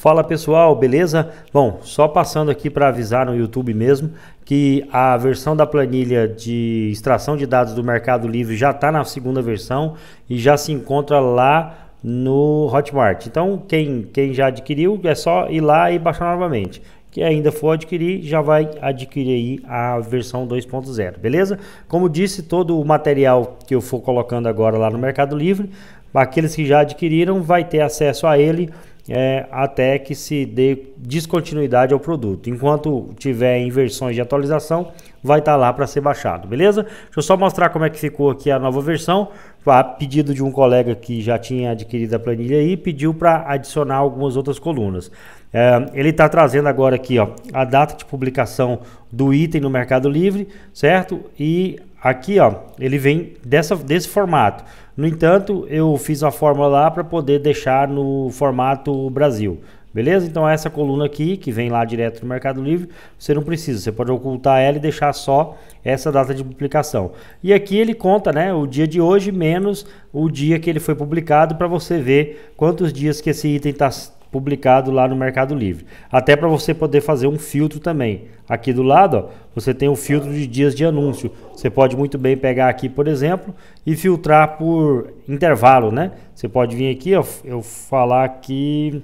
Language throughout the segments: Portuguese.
Fala pessoal, beleza? Bom, só passando aqui para avisar no YouTube mesmo que a versão da planilha de extração de dados do Mercado Livre já está na segunda versão e já se encontra lá no Hotmart. Então, quem, quem já adquiriu é só ir lá e baixar novamente. Que ainda for adquirir, já vai adquirir a versão 2.0, beleza? Como disse, todo o material que eu for colocando agora lá no Mercado Livre, aqueles que já adquiriram vai ter acesso a ele é, até que se dê descontinuidade ao produto. Enquanto tiver em versões de atualização, vai estar tá lá para ser baixado, beleza? Deixa eu só mostrar como é que ficou aqui a nova versão. A pedido de um colega que já tinha adquirido a planilha aí, pediu para adicionar algumas outras colunas. É, ele está trazendo agora aqui ó, a data de publicação do item no Mercado Livre, certo? E aqui ó, ele vem dessa, desse formato. No entanto, eu fiz a fórmula lá para poder deixar no formato Brasil. Beleza? Então essa coluna aqui, que vem lá direto do Mercado Livre, você não precisa. Você pode ocultar ela e deixar só essa data de publicação. E aqui ele conta né, o dia de hoje menos o dia que ele foi publicado para você ver quantos dias que esse item está publicado lá no Mercado Livre. Até para você poder fazer um filtro também. Aqui do lado, ó, você tem o um filtro de dias de anúncio. Você pode muito bem pegar aqui, por exemplo, e filtrar por intervalo, né? Você pode vir aqui, ó, eu falar que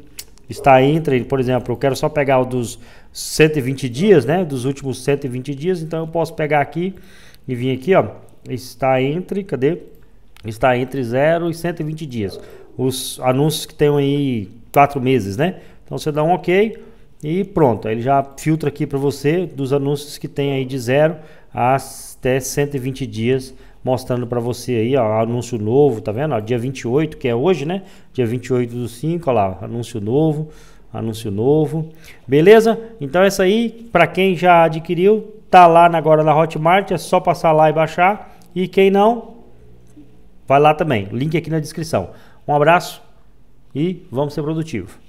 está entre, por exemplo, eu quero só pegar o dos 120 dias, né? Dos últimos 120 dias, então eu posso pegar aqui e vir aqui, ó, está entre, cadê? Está entre 0 e 120 dias. Os anúncios que tem aí quatro meses, né? Então você dá um OK e pronto. Aí ele já filtra aqui para você dos anúncios que tem aí de zero até 120 dias, mostrando para você aí, ó, anúncio novo, tá vendo? Ó, dia 28, que é hoje, né? Dia 28 do 5, olha lá, anúncio novo, anúncio novo. Beleza? Então essa aí, para quem já adquiriu, tá lá agora na Hotmart, é só passar lá e baixar. E quem não, vai lá também. Link aqui na descrição. Um abraço e vamos ser produtivos.